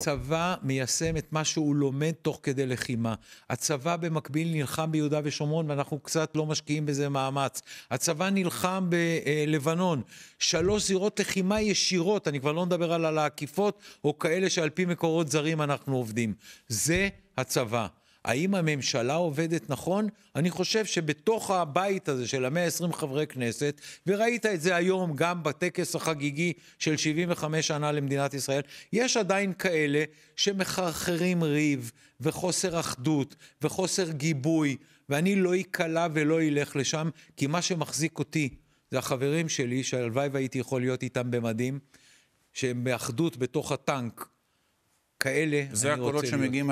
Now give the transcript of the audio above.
הצבא מיישם את מה שהוא לומד תוך כדי לחימה. הצבא במקביל נלחם ביהודה ושומרון ואנחנו קצת לא משקיעים בזה מאמץ. הצבא נלחם בלבנון. שלוש זירות לחימה ישירות, אני כבר לא מדבר על העקיפות או כאלה שעל פי מקורות זרים אנחנו עובדים. זה הצבא. האם הממשלה עובדת נכון? אני חושב שבתוך הבית הזה של המאה ה-20 חברי כנסת, וראית את זה היום גם בטקס החגיגי של 75 שנה למדינת ישראל, יש עדיין כאלה שמחרחרים ריב וחוסר אחדות וחוסר גיבוי, ואני לא אקלע ולא אלך לשם, כי מה שמחזיק אותי זה החברים שלי, שהלוואי והייתי יכול להיות איתם במדים, שהם באחדות בתוך הטנק. כאלה אני רוצה להיות. זה הקולות שמגיעים